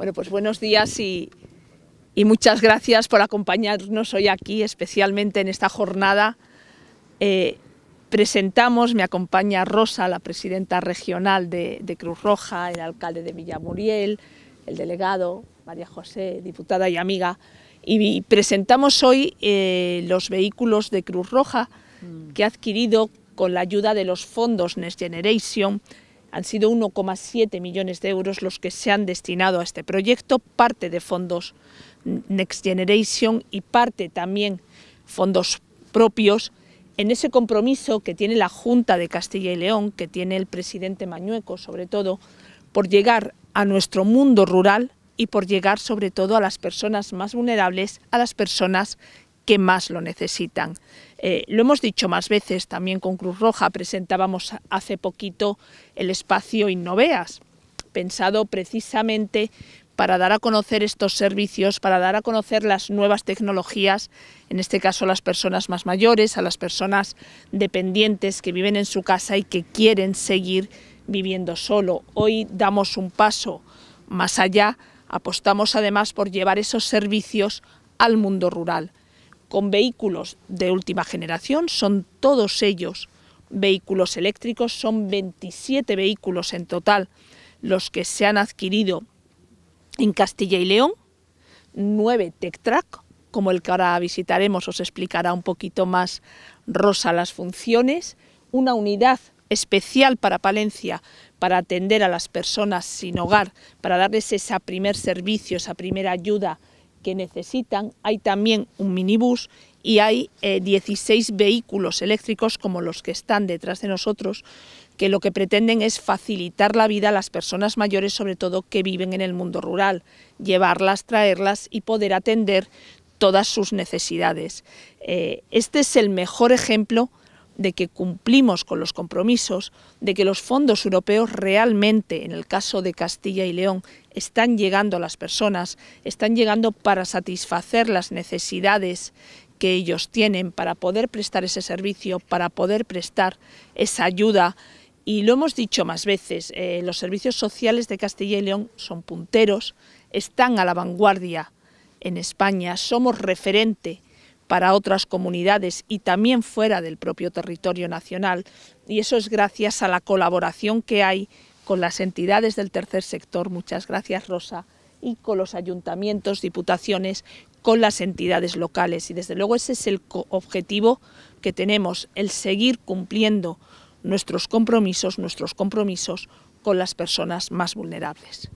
Bueno, pues buenos días y, muchas gracias por acompañarnos hoy aquí, especialmente en esta jornada. Eh, presentamos, me acompaña Rosa, la presidenta regional de, Cruz Roja, el alcalde de Villamuriel, el delegado, María José, diputada y amiga, y presentamos hoy eh, los vehículos de Cruz Roja mm. que ha adquirido con la ayuda de los fondos Next Generation han sido 1,7 millones de euros los que se han destinado a este proyecto, parte de fondos Next Generation y parte también fondos propios. En ese compromiso que tiene la Junta de Castilla y León, que tiene el presidente Mañueco sobre todo, por llegar a nuestro mundo rural y por llegar sobre todo a las personas más vulnerables, a las personas que más lo necesitan. Eh, lo hemos dicho más veces, también con Cruz Roja presentábamos hace poquito el espacio Innoveas, pensado precisamente para dar a conocer estos servicios, para dar a conocer las nuevas tecnologías, en este caso a las personas más mayores, a las personas dependientes que viven en su casa y que quieren seguir viviendo solo. Hoy damos un paso más allá, apostamos además por llevar esos servicios al mundo rural con vehículos de última generación, son todos ellos vehículos eléctricos, son 27 vehículos en total los que se han adquirido en Castilla y León, 9 Tectrac, como el que ahora visitaremos os explicará un poquito más Rosa las funciones, una unidad especial para Palencia para atender a las personas sin hogar, para darles ese primer servicio, esa primera ayuda que necesitan. Hay también un minibús y hay 16 eh, vehículos eléctricos como los que están detrás de nosotros, que lo que pretenden es facilitar la vida a las personas mayores, sobre todo que viven en el mundo rural, llevarlas, traerlas y poder atender todas sus necesidades. Eh, este es el mejor ejemplo de que cumplimos con los compromisos, de que los fondos europeos realmente, en el caso de Castilla y León, están llegando a las personas, están llegando para satisfacer las necesidades que ellos tienen, para poder prestar ese servicio, para poder prestar esa ayuda. Y lo hemos dicho más veces, eh, los servicios sociales de Castilla y León son punteros, están a la vanguardia en España, somos referente para otras comunidades y también fuera del propio territorio nacional. Y eso es gracias a la colaboración que hay con las entidades del tercer sector, muchas gracias Rosa, y con los ayuntamientos, diputaciones, con las entidades locales. Y desde luego ese es el objetivo que tenemos, el seguir cumpliendo nuestros compromisos, nuestros compromisos con las personas más vulnerables.